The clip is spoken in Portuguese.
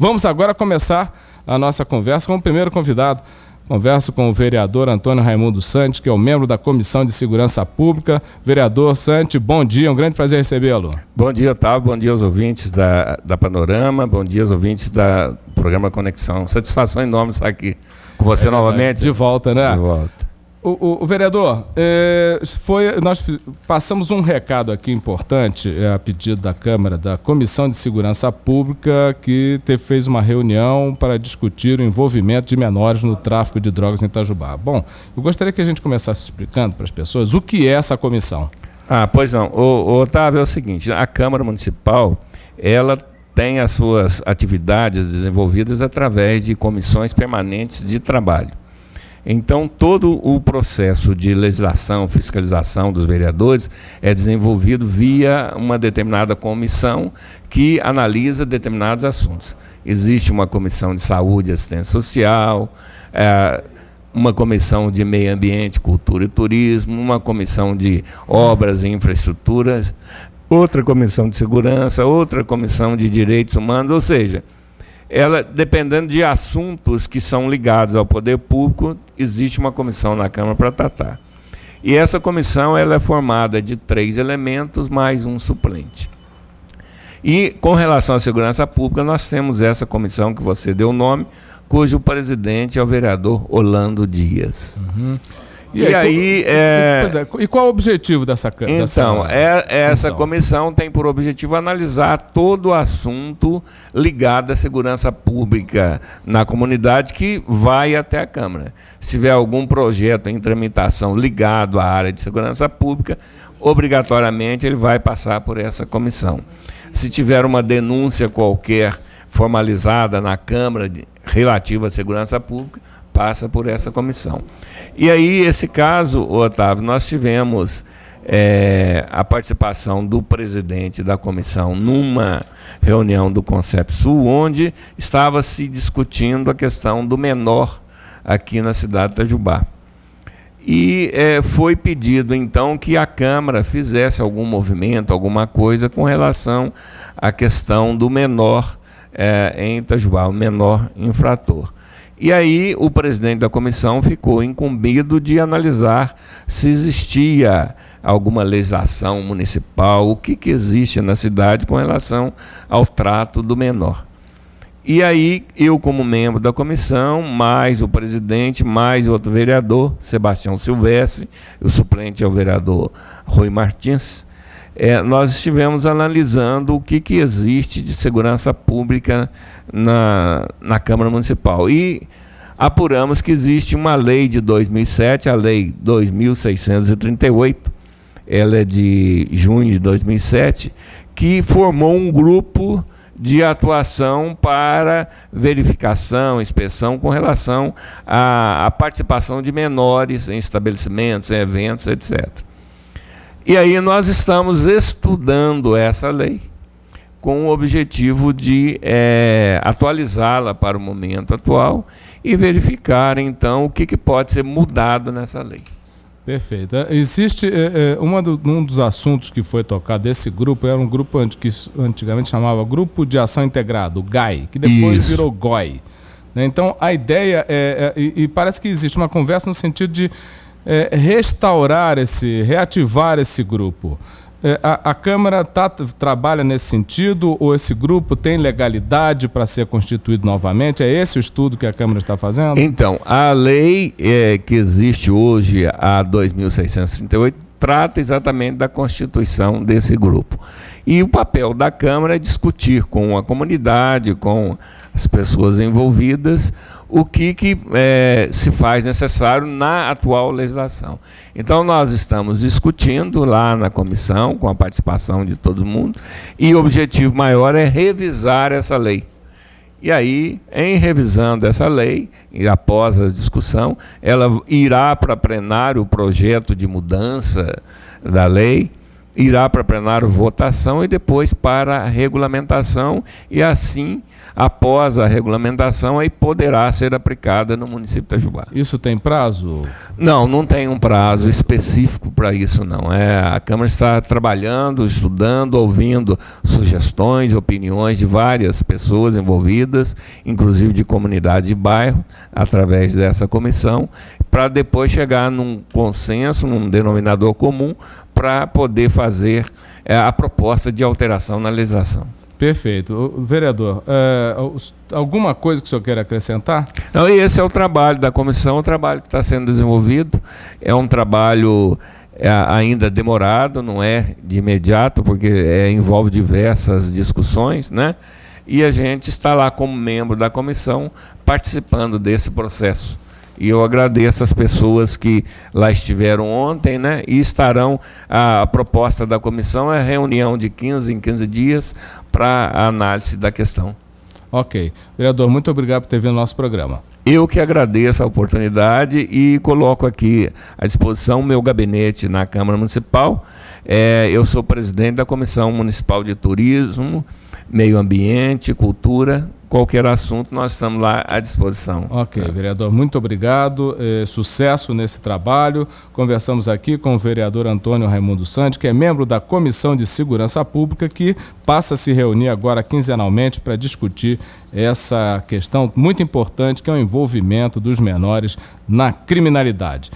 Vamos agora começar a nossa conversa com o primeiro convidado. Converso com o vereador Antônio Raimundo Sante, que é o membro da Comissão de Segurança Pública. Vereador Sante, bom dia, um grande prazer recebê-lo. Bom dia, Otávio, bom dia aos ouvintes da, da Panorama, bom dia aos ouvintes do programa Conexão. Satisfação enorme estar aqui com você é, novamente. De volta, né? De volta. O, o, o, vereador, é, foi, nós passamos um recado aqui importante, é, a pedido da Câmara, da Comissão de Segurança Pública, que te, fez uma reunião para discutir o envolvimento de menores no tráfico de drogas em Itajubá. Bom, eu gostaria que a gente começasse explicando para as pessoas o que é essa comissão. Ah, pois não. O, o Otávio, é o seguinte, a Câmara Municipal, ela tem as suas atividades desenvolvidas através de comissões permanentes de trabalho. Então, todo o processo de legislação, fiscalização dos vereadores é desenvolvido via uma determinada comissão que analisa determinados assuntos. Existe uma comissão de saúde e assistência social, é, uma comissão de meio ambiente, cultura e turismo, uma comissão de obras e infraestruturas, outra comissão de segurança, outra comissão de direitos humanos, ou seja, ela, dependendo de assuntos que são ligados ao poder público, existe uma comissão na Câmara para tratar. E essa comissão ela é formada de três elementos mais um suplente. E com relação à segurança pública, nós temos essa comissão que você deu o nome, cujo presidente é o vereador Orlando Dias. Uhum. E, e, aí. Qual, é... É, e qual o objetivo dessa Câmara? Então, dessa... É, é, essa comissão. comissão tem por objetivo analisar todo o assunto ligado à segurança pública na comunidade que vai até a Câmara. Se tiver algum projeto em tramitação ligado à área de segurança pública, obrigatoriamente ele vai passar por essa comissão. Se tiver uma denúncia qualquer formalizada na Câmara de, relativa à segurança pública, passa por essa comissão. E aí, esse caso, Otávio, nós tivemos é, a participação do presidente da comissão numa reunião do Concept Sul, onde estava se discutindo a questão do menor aqui na cidade de Itajubá. E é, foi pedido então que a Câmara fizesse algum movimento, alguma coisa com relação à questão do menor é, em Itajubá, o menor infrator. E aí o presidente da comissão ficou incumbido de analisar se existia alguma legislação municipal, o que, que existe na cidade com relação ao trato do menor. E aí, eu, como membro da comissão, mais o presidente, mais outro vereador, Sebastião Silvestre, o suplente é o vereador Rui Martins, é, nós estivemos analisando o que, que existe de segurança pública na, na Câmara Municipal. E apuramos que existe uma lei de 2007, a Lei 2638, ela é de junho de 2007, que formou um grupo de atuação para verificação, inspeção com relação à, à participação de menores em estabelecimentos, em eventos, etc. E aí nós estamos estudando essa lei com o objetivo de é, atualizá-la para o momento atual e verificar, então, o que, que pode ser mudado nessa lei. Perfeito. É, existe é, é, uma do, um dos assuntos que foi tocado desse grupo era um grupo que antigamente chamava Grupo de Ação Integrado, GAI, que depois Isso. virou GOI. Né? Então a ideia é, é e, e parece que existe uma conversa no sentido de é, restaurar esse, reativar esse grupo. É, a, a, Câmara tá, trabalha nesse sentido ou esse grupo tem legalidade para ser constituído novamente? É esse o estudo que a Câmara está fazendo? Então, a lei é, que existe hoje, a 2638, trata exatamente da constituição desse grupo. E o papel da Câmara é discutir com a comunidade, com as pessoas envolvidas, o que, que é, se faz necessário na atual legislação. Então, nós estamos discutindo lá na comissão, com a participação de todo mundo, e o objetivo maior é revisar essa lei. E aí, em revisando essa lei, e após a discussão, ela irá para plenário o projeto de mudança da lei irá para plenário votação e depois para regulamentação e assim após a regulamentação, aí poderá ser aplicada no município de Itajubá. Isso tem prazo? Não, não tem um prazo específico para isso, não. É, a Câmara está trabalhando, estudando, ouvindo sugestões, opiniões de várias pessoas envolvidas, inclusive de comunidade de bairro, através dessa comissão, para depois chegar num consenso, num denominador comum, para poder fazer é, a proposta de alteração na legislação. Perfeito. Vereador, eh, alguma coisa que o senhor queira acrescentar? Não, e esse é o trabalho da comissão, o trabalho que está sendo desenvolvido. É um trabalho eh, ainda demorado, não é de imediato, porque é, envolve diversas discussões, né? E a gente está lá como membro da comissão participando desse processo. E eu agradeço as pessoas que lá estiveram ontem, né? E estarão a, a proposta da comissão é reunião de 15 em 15 dias para análise da questão. Ok. Vereador, muito obrigado por ter vindo ao nosso programa. Eu que agradeço a oportunidade e coloco aqui à disposição o meu gabinete na Câmara Municipal. É, eu sou presidente da Comissão Municipal de Turismo meio ambiente, cultura, qualquer assunto, nós estamos lá à disposição. Ok, é. vereador, muito obrigado. Eh, sucesso nesse trabalho. Conversamos aqui com o vereador Antônio Raimundo Santos, que é membro da Comissão de Segurança Pública, que passa a se reunir agora quinzenalmente para discutir essa questão muito importante, que é o envolvimento dos menores na criminalidade.